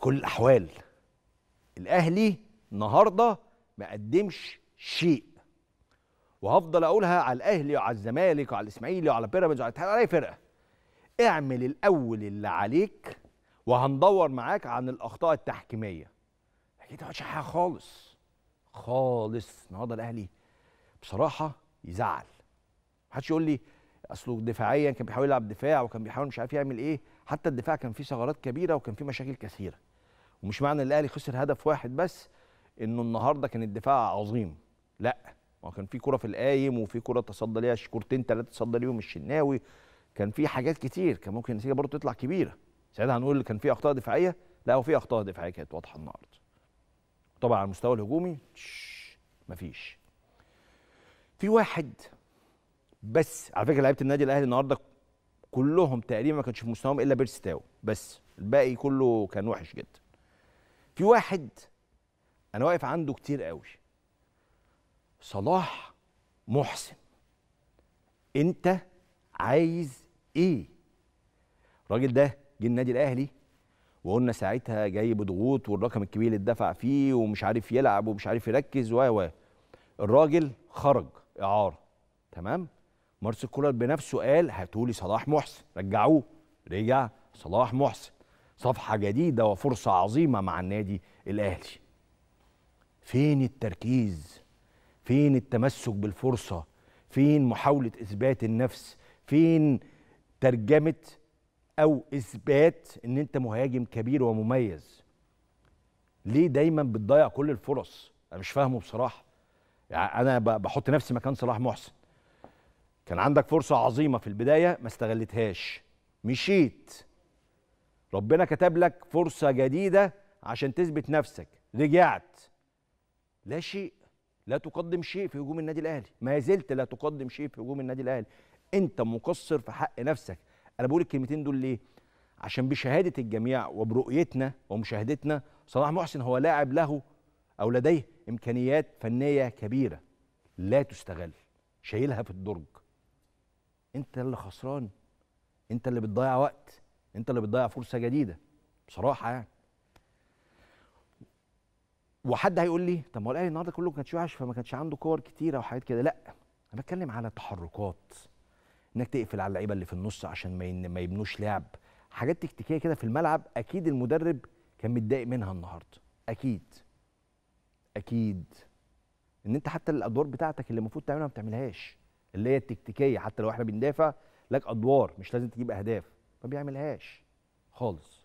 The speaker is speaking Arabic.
في كل الاحوال الاهلي النهارده ما قدمش شيء وهفضل اقولها على الاهلي وعلى الزمالك وعلى الاسماعيلي وعلى بيراميدز وعلى الاتحاد اي فرقه اعمل الاول اللي عليك وهندور معاك عن الاخطاء التحكيميه لكن ما حاجه خالص خالص النهارده الاهلي بصراحه يزعل محدش يقول لي اصله دفاعيا كان بيحاول يلعب دفاع وكان بيحاول مش عارف يعمل ايه حتى الدفاع كان فيه ثغرات كبيره وكان فيه مشاكل كثيره ومش معنى ان الاهلي خسر هدف واحد بس انه النهارده كان الدفاع عظيم لا ما كان في كره في القايم وفي كره تصدى ليها كورتين ثلاثه تصدى ليهم الشناوي كان في حاجات كتير كان ممكن النتيجه برضه تطلع كبيره ساعتها هنقول كان في اخطاء دفاعيه لا هو في اخطاء دفاعيه كانت واضحه النهارده طبعا على المستوى الهجومي مفيش في واحد بس على فكره لعيبه النادي الاهلي النهارده كلهم تقريبا ما كانش في مستواهم الا بيرستاو بس الباقي كله كان وحش جدا في واحد انا واقف عنده كتير قوي صلاح محسن انت عايز ايه الراجل ده جه النادي الاهلي وقلنا ساعتها جاي بضغوط والرقم الكبير اللي اتدفع فيه ومش عارف يلعب ومش عارف يركز و و الراجل خرج اعاره تمام مارسيل كولر بنفسه قال هاتولي صلاح محسن رجعوه رجع صلاح محسن صفحة جديدة وفرصة عظيمة مع النادي الأهلي فين التركيز فين التمسك بالفرصة فين محاولة إثبات النفس فين ترجمة أو إثبات إن أنت مهاجم كبير ومميز ليه دايما بتضيع كل الفرص أنا مش فاهمه بصراحة يعني أنا بحط نفسي مكان صلاح محسن كان عندك فرصة عظيمة في البداية ما استغلتهاش مشيت ربنا كتب لك فرصه جديده عشان تثبت نفسك رجعت لا شيء لا تقدم شيء في هجوم النادي الاهلي ما زلت لا تقدم شيء في هجوم النادي الاهلي انت مقصر في حق نفسك انا بقول الكلمتين دول ليه عشان بشهاده الجميع وبرؤيتنا ومشاهدتنا صلاح محسن هو لاعب له او لديه امكانيات فنيه كبيره لا تستغل شايلها في الدرج انت اللي خسران انت اللي بتضيع وقت انت اللي بتضيع فرصه جديده بصراحه يعني وحد هيقول لي طب ما هو الاهلي النهارده كله ما كانش وحش فما كانش عنده كور كتيره وحاجات كده لا انا بتكلم على تحركات انك تقفل على اللعيبه اللي في النص عشان ما ما يبنوش لعب حاجات تكتيكيه كده في الملعب اكيد المدرب كان متضايق منها النهارده اكيد اكيد ان انت حتى الادوار بتاعتك اللي المفروض تعملها ما بتعملهاش اللي هي التكتيكيه حتى لو احنا بندافع لك ادوار مش لازم تجيب اهداف ما بيعملهاش خالص